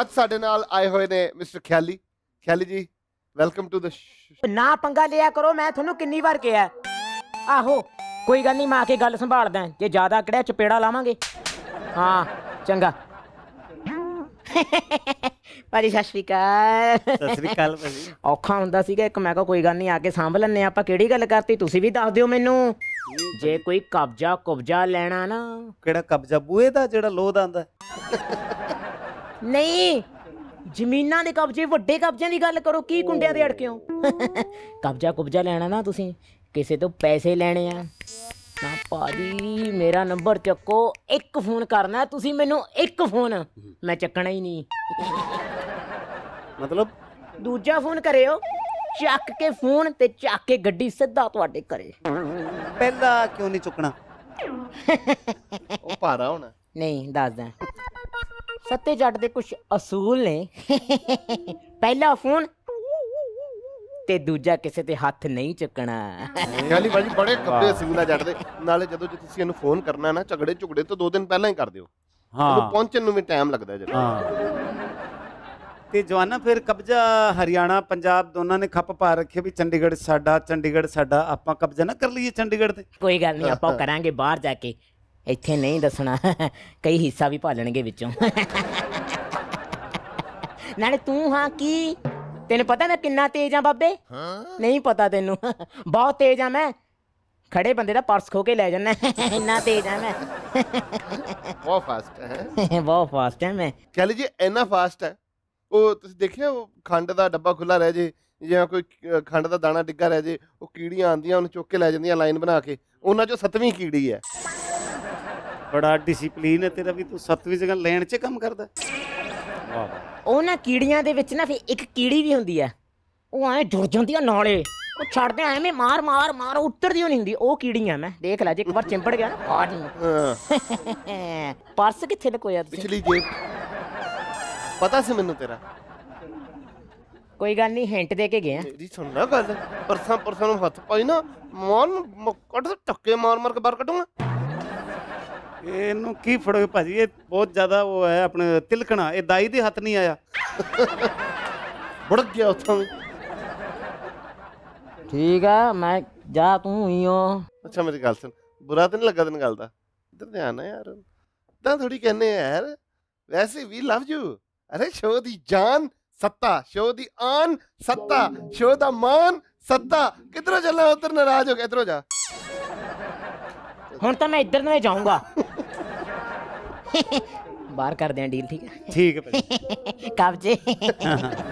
ਅੱਜ ਸਾਡੇ ਨਾਲ ਆਏ ਹੋਏ ਨੇ ਮਿਸਟਰ ਖਿਆਲੀ ਖਿਆਲੀ ਜੀ ਵੈਲਕਮ ਟੂ ਦਾ ਨਾ ਪੰਗਾ ਲਿਆ ਕਰੋ ਮੈਂ ਤੁਹਾਨੂੰ ਕਿੰਨੀ ਵਾਰ ਕਿਹਾ ਆਹੋ ਕੋਈ ਗੱਲ ਨਹੀਂ ਮੈਂ ਆ ਕੇ ਗੱਲ ਸੰਭਾਲਦਾ ਜੇ ਜ਼ਿਆਦਾ ਕੜਿਆ ਚਪੇੜਾ ਲਾਵਾਂਗੇ ਹਾਂ ਚੰਗਾ ਪਾਜੀ ਸਤਿ ਸ਼੍ਰੀ ਅਕਾਲ ਸਤਿ ਸ਼੍ਰੀ ਅਕਾਲ ਪਾਜੀ ਔਖਾ ਹੁੰਦਾ ਸੀਗਾ ਇੱਕ ਮੈਂ ਕਹਾਂ ਕੋਈ ਗੱਲ ਨਹੀਂ ਆ ਕੇ ਸੰਭਲ ਲੈਣੇ ਆਪਾਂ ਕਿਹੜੀ ਗੱਲ ਕਰਤੀ ਤੁਸੀਂ ਵੀ ਦੱਸ ਦਿਓ ਮੈਨੂੰ ਜੇ ਕੋਈ ਕਬਜ਼ਾ ਕਬਜ਼ਾ ਲੈਣਾ ਨਾ ਕਿਹੜਾ ਕਬਜ਼ਾ ਬੂਏ ਦਾ ਜਿਹੜਾ ਲੋਹ ਦਾ ਆਂਦਾ ਨਹੀਂ ਜ਼ਮੀਨਾਂ ਦੇ ਕਬਜ਼ੇ ਵੱਡੇ ਕਬਜ਼ਿਆਂ ਦੀ ਗੱਲ ਕਰੋ ਕੀ ਕੁੰਡਿਆਂ ਦੇ ਅੜਕਿਓ ਕਬਜ਼ਾ ਕਬਜ਼ਾ ਕੁਬਜ਼ਾ ਲੈਣਾ ਨਾ ਤੁਸੀਂ ਕਿਸੇ ਤੋਂ ਪੈਸੇ ਲੈਣੇ ਆ ਨਾ ਪਾਜੀ ਮੇਰਾ ਨੰਬਰ ਚੱਕੋ ਇੱਕ ਫੋਨ ਕਰਨਾ ਤੁਸੀਂ ਮੈਨੂੰ ਇੱਕ ਫੋਨ ਮੈਂ ਚੱਕਣਾ ਹੀ ਨਹੀਂ ਮਤਲਬ ਦੂਜਾ ਫੋਨ ਕਰਿਓ ਚੱਕ ਕੇ ਫੋਨ ਤੇ ਚੱਕ ਕੇ ਗੱਡੀ ਸਿੱਧਾ ਤੁਹਾਡੇ ਘਰੇ ਪਹਿਲਾ ਕਿਉਂ ਨਹੀਂ ਚੁੱਕਣਾ ਉਹ ਭਾਰਾ ਹੋਣਾ ਨਹੀਂ ਦੱਸਦਾ ਸੱਤੇ ਜੱਟ ਦੇ ਕੁਝ ਅਸੂਲ ਨੇ ਪਹਿਲਾ ਫੋਨ ਤੇ ਦੂਜਾ ਕਿਸੇ ਤੇ ਹੱਥ ਨਹੀਂ ਚੱਕਣਾ ਖਾਲੀ ਬਾਜੀ ਬੜੇ ਕੱਪੜੇ ਸੂਲਾ ਦੇ ਨਾਲੇ ਜਦੋਂ ਜੇ ਤੁਸੀਂ ਇਹਨੂੰ ਫੋਨ ਕਰਨਾ ਨਾ ਝਗੜੇ ਝੁਗੜੇ ਤੋਂ ਦੋ ਦਿਨ ਪਹਿਲਾਂ ਹੀ ਕਰ ਦਿਓ ਹਾਂ ਉਹ ਪਹੁੰਚਣ ਨੂੰ ਵੀ ਟਾਈਮ ਲੱਗਦਾ ਜਰਾ ਹਾਂ ਤੇ ਜਵਾਨਾ ਫਿਰ ਕਬਜ਼ਾ ਹਰਿਆਣਾ ਪੰਜਾਬ ਦੋਨਾਂ ਨੇ ਖੱਪ ਪਾ ਰੱਖਿਆ ਵੀ ਚੰਡੀਗੜ੍ਹ ਸਾਡਾ ਚੰਡੀਗੜ੍ਹ ਸਾਡਾ ਆਪਾਂ ਕਬਜ਼ਾ ਨਾ ਕਰ ਲਈਏ ਚੰਡੀਗੜ੍ਹ ਤੇ ਕੋਈ ਗੱਲ ਨਹੀਂ ਆਪਾਂ ਕਰਾਂਗੇ ਬਾਹਰ ਜਾ ਕੇ ਇੱਥੇ ਨਹੀਂ ਦੱਸਣਾ ਕਈ ਹਿੱਸਾ ਵੀ ਭਾਲਣਗੇ ਵਿੱਚੋਂ ਨਾਲੇ ਤੂੰ ਹਾਂ ਕੀ ਤੈਨੂੰ ਪਤਾ ਮੈਂ ਕਿੰਨਾ ਤੇਜ਼ ਆ ਬਾਬੇ ਨਹੀਂ ਪਤਾ ਤੈਨੂੰ ਬਹੁਤ ਤੇਜ਼ ਆ ਮੈਂ ਖੜੇ ਬੰਦੇ ਦਾ ਪਰਸ ਖੋ ਕੇ ਲੈ ਜਾਣਾ ਇੰਨਾ ਤੇਜ਼ ਆ ਮੈਂ ਬਹੁਤ ਫਾਸਟ ਹੈ ਬਹੁਤ ਫਾਸਟ ਹੈ ਮੈਂ ਕਹ ਜੀ ਇੰਨਾ ਫਾਸਟ ਹੈ ਉਹ ਤੁਸੀਂ ਦੇਖਿਆ ਉਹ ਖੰਡ ਦਾ ਡੱਬਾ ਖੁੱਲਾ ਰਹਿ ਜੇ ਜਾਂ ਕੋਈ ਖੰਡ ਦਾ ਦਾਣਾ ਡਿੱਗਾ ਰਹਿ ਜੇ ਉਹ ਕੀੜੀਆਂ ਆਂਦੀਆਂ ਉਹਨੂੰ ਚੁੱਕ ਕੇ ਲੈ ਜਾਂਦੀਆਂ ਲਾਈਨ ਬਣਾ ਕੇ ਉਹਨਾਂ ਚੋਂ ਸਤਵੀਂ ਕੀੜੀ ਹੈ ਬੜਾ ਡਿਸਪਲਿਨ ਹੈ ਤੇਰਾ ਵੀ ਤੂੰ ਸੱਤਵੀਂ ਜਗ੍ਹਾ ਲੈਣ 'ਚ ਕੰਮ ਕਰਦਾ ਵਾਹ ਉਹ ਨਾ ਕੀੜੀਆਂ ਦੇ ਵਿੱਚ ਨਾ ਫਿਰ ਇੱਕ ਕੀੜੀ ਵੀ ਹੁੰਦੀ ਹੈ ਉਹ ਐ ਜੁੜ ਜਾਂਦੀ ਆ ਨਾਲੇ ਉਹ ਛੱਡਦੇ ਐਵੇਂ ਮਾਰ ਮਾਰ ਮਾਰ ਉੱਤਰਦੀ ਨਹੀਂ ਹੁੰਦੀ ਉਹ ਕੀੜੀਆਂ ਮੈਂ ਦੇਖ ਲੈ ਜੇ ਇੱਕ ਵਾਰ ਚਿੰਪੜ ਗਿਆ ਨਾ ਬਾਹਰ ਨੂੰ ਪਰਸ ਕਿੱਥੇ ਲਕੋਇਆ ਤੁਸੀਂ ਪਿਛਲੀ ਜੇਬ ਪਤਾ ਸੀ ਮੈਨੂੰ ਤੇਰਾ ਕੋਈ ਗੱਲ ਨਹੀਂ ਹਿੰਟ ਦੇ ਕੇ ਗਿਆ ਜੀ ਸੁਣ ਲੈ ਗੱਲ ਪਰਸਾਂ ਪਰਸਾਂ ਨੂੰ ਹੱਥ ਪਾਈ ਨਾ ਮਾਰ ਕੱਢ ਟੱਕੇ ਮਾਰ ਮਾਰ ਕੇ ਬਾਹਰ ਕੱਢੂਗਾ ਇਹਨੂੰ ਕੀ ਫੜੋ ਭਾਜੀ ਇਹ ਬਹੁਤ ਜ਼ਿਆਦਾ ਉਹ ਹੈ ਆਪਣੇ ਤਿਲਕਣਾ ਇਹ ਦਾਈ ਦੇ ਹੱਥ ਨਹੀਂ ਆਇਆ ਬੜਕ ਗਿਆ ਉੱਥੋਂ ਠੀਕ ਆ ਮੈਂ ਜਾ ਤੂੰ ਹੀ ਹੋ ਅੱਛਾ ਮੇਰੀ ਗੱਲ ਸੁਣ ਬੁਰਾ ਤਾਂ ਨਹੀਂ ਲੱਗਾ ਤੈਨੂੰ ਗੱਲ ਦਾ ਇੱਧਰ ਧਿਆਨ ਆ ਯਾਰ ਤਾਂ ਥੋੜੀ ਕਹਿੰਨੇ ਆ ਯਾਰ ਵੈਸੇ ਵੀ ਲਵ ਯੂ ਅਰੇ ਸ਼ੋ ਦੀ ਜਾਨ ਸੱਤਾ ਸ਼ੋ ਦੀ ਆਨ ਸੱਤਾ ਸ਼ੋ ਦਾ ਮਾਨ ਸੱਤਾ ਕਿਧਰੋਂ ਚੱਲਣਾ ਉਧਰ ਨਾਰਾਜ਼ ਹੋ ਗਿਆ ਇਧਰੋਂ ਜਾ ਹੁਣ ਤਾਂ ਮੈਂ ਇੱਧਰ ਨਹੀਂ ਜਾਊਂਗਾ ਬਾਹਰ ਕਰਦੇ ਆਂ ਡੀਲ ਠੀਕ ਹੈ ਠੀਕ ਹੈ ਕਬਜੇ